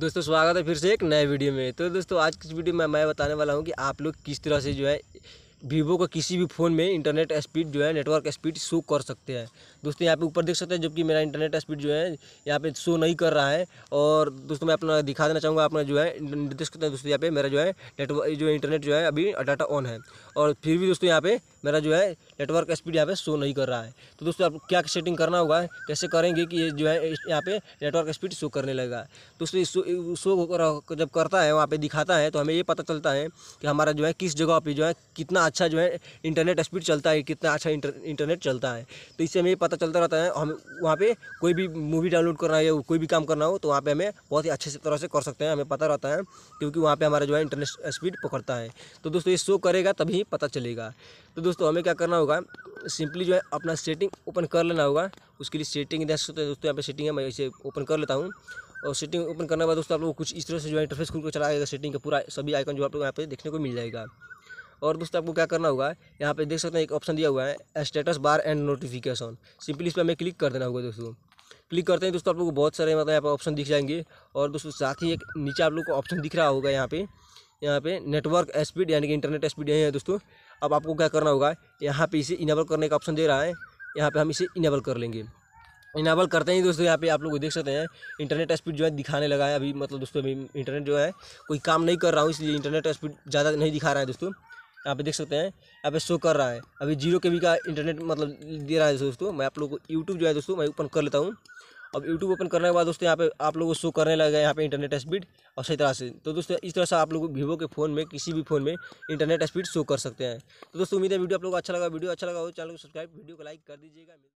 दोस्तों स्वागत है फिर से एक नए वीडियो में तो दोस्तों आज की वीडियो में मैं बताने वाला हूँ कि आप लोग किस तरह से जो है वीवो का किसी भी फ़ोन में इंटरनेट स्पीड जो है नेटवर्क स्पीड शो कर सकते हैं दोस्तों यहाँ पे ऊपर देख सकते हैं जबकि मेरा इंटरनेट स्पीड जो है यहाँ पे शो नहीं कर रहा है और दोस्तों मैं अपना दिखा देना चाहूँगा अपना जो है देख सकते हैं दोस्तों यहाँ पे मेरा जो है नेटवर्क जो इंटरनेट जो है अभी डाटा ऑन है और फिर भी दोस्तों यहाँ पे मेरा जो है नेटवर्क स्पीड यहाँ पे शो नहीं कर रहा है तो दोस्तों आप क्या सेटिंग करना होगा कैसे करेंगे कि ये जो है यहाँ पे नेटवर्क स्पीड शो करने लगेगा दोस्तों शो शो जब करता है वहाँ पर दिखाता है तो हमें ये पता चलता है कि हमारा जो है किस जगह पर जो है कितना अच्छा जो है इंटरनेट स्पीड चलता है कितना अच्छा इंटरनेट चलता है तो इससे हमें ये पता चलता रहता है हम वहाँ पर कोई भी मूवी डाउनलोड करना है या कोई भी काम करना हो तो वहाँ पर हमें बहुत ही अच्छे से तरह से कर सकते हैं हमें पता रहता है क्योंकि वहाँ पर हमारा जो है इंटरनेट स्पीड पकड़ता है तो दोस्तों ये शो करेगा तभी पता चलेगा तो दोस्तों हमें क्या करना होगा सिंपली जो है अपना सेटिंग ओपन कर लेना होगा उसके लिए सेटिंग देख सकते हैं दोस्तों यहाँ पे सेटिंग है मैं इसे ओपन कर लेता हूँ और सेटिंग ओपन करने के बाद दोस्तों आप लोग कुछ इस तरह से जो है इंटरफेस खुल को चला जाएगा सेटिंग का पूरा सभी आइकन जो आप लोग यहाँ पे देखने को मिल जाएगा और दोस्तों आपको क्या करना होगा यहाँ पे देख सकते हैं एक ऑप्शन दिया हुआ है status bar and notification simply इस पर हमें क्लिक कर देना होगा दोस्तों क्लिक करते हैं दोस्तों आप लोग को बहुत सारे मतलब यहाँ पर ऑप्शन दिख जाएंगे और दोस्तों साथ ही एक नीचे आप लोग को ऑप्शन दिख रहा होगा यहाँ पे यहाँ पे नेटवर्क स्पीड यानी कि इंटरनेट स्पीड यही है दोस्तों अब आपको क्या करना होगा यहाँ पे इसे इनेबल करने का ऑप्शन दे रहा है यहाँ पे हम इसे इनेबल कर लेंगे इनेबल करते ही दोस्तों यहाँ पे आप लोग देख सकते हैं इंटरनेट स्पीड जो है दिखाने लगा है अभी मतलब दोस्तों अभी इंटरनेट जो है कोई काम नहीं कर रहा हूँ इसलिए इंटरनेट स्पीड ज़्यादा नहीं दिखा रहा है दोस्तों यहाँ पे देख सकते हैं यहाँ पे शो कर रहा है अभी जीरो के भी का इंटरनेट मतलब दे रहा है दोस्तों मैं आप लोग को यूट्यूब जो है दोस्तों मैं ओपन कर लेता हूँ अब यूट्यूब ओपन करने के बाद दोस्तों यहाँ पे आप लोगों को शो करने लगा यहाँ पे इंटरनेट स्पीड और सही तरह से तो दोस्तों इस तरह से आप लोग वीवो के फोन में किसी भी फोन में इंटरनेट स्पीड शो कर सकते हैं तो दोस्तों उम्मीद है वीडियो आप लोग को अच्छा लगा वीडियो अच्छा लगा हो तो चैनल को सब्सक्राइब वीडियो को लाइक कर दीजिएगा